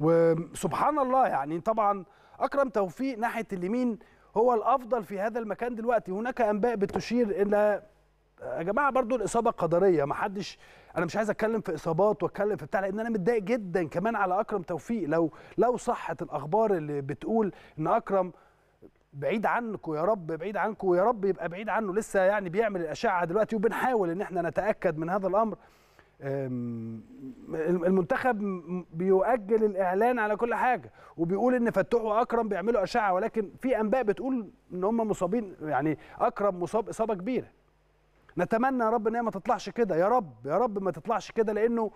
وسبحان الله يعني طبعا اكرم توفيق ناحيه اليمين هو الافضل في هذا المكان دلوقتي هناك انباء بتشير الى يا جماعه برضو الاصابه قدريه ما حدش انا مش عايز اتكلم في اصابات واتكلم في بتاع لان انا متضايق جدا كمان على اكرم توفيق لو لو صحت الاخبار اللي بتقول ان اكرم بعيد عنكم يا رب بعيد عنكم ويا رب يبقى بعيد عنه لسه يعني بيعمل الاشعه دلوقتي وبنحاول ان احنا نتاكد من هذا الامر المنتخب بيؤجل الاعلان على كل حاجه وبيقول ان فتوح واكرم بيعملوا اشعه ولكن في انباء بتقول ان هم مصابين يعني اكرم مصاب اصابه كبيره نتمنى يا رب ان هي ما تطلعش كده يا رب يا رب ما تطلعش كده لانه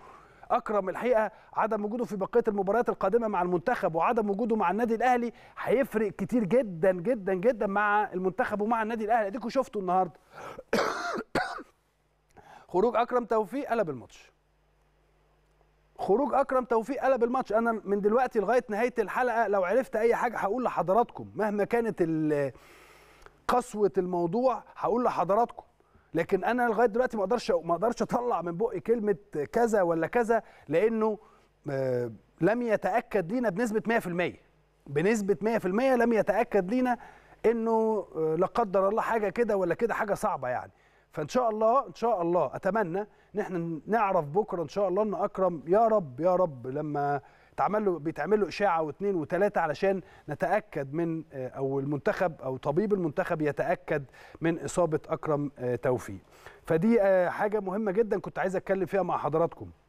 اكرم الحقيقه عدم وجوده في بقيه المباريات القادمه مع المنتخب وعدم وجوده مع النادي الاهلي هيفرق كتير جدا جدا جدا مع المنتخب ومع النادي الاهلي اديكم شفتوا النهارده خروج اكرم توفيق قلب الماتش خروج اكرم توفيق قلب الماتش انا من دلوقتي لغايه نهايه الحلقه لو عرفت اي حاجه هقول لحضراتكم مهما كانت قسوه الموضوع هقول لحضراتكم لكن انا لغايه دلوقتي ما اقدرش ما اقدرش اطلع من بقي كلمه كذا ولا كذا لانه آه، لم يتاكد لينا بنسبه 100% بنسبه 100% لم يتاكد لينا انه آه، لا قدر الله حاجه كده ولا كده حاجه صعبه يعني فان شاء الله ان شاء الله اتمنى ان احنا نعرف بكره ان شاء الله ان اكرم يا رب يا رب لما تعمل له بيتعمل له اشاعه واثنين وثلاثه علشان نتاكد من آه، او المنتخب او طبيب المنتخب يتاكد من اصابه اكرم آه، توفيق فدي آه، حاجه مهمه جدا كنت عايز اتكلم فيها مع حضراتكم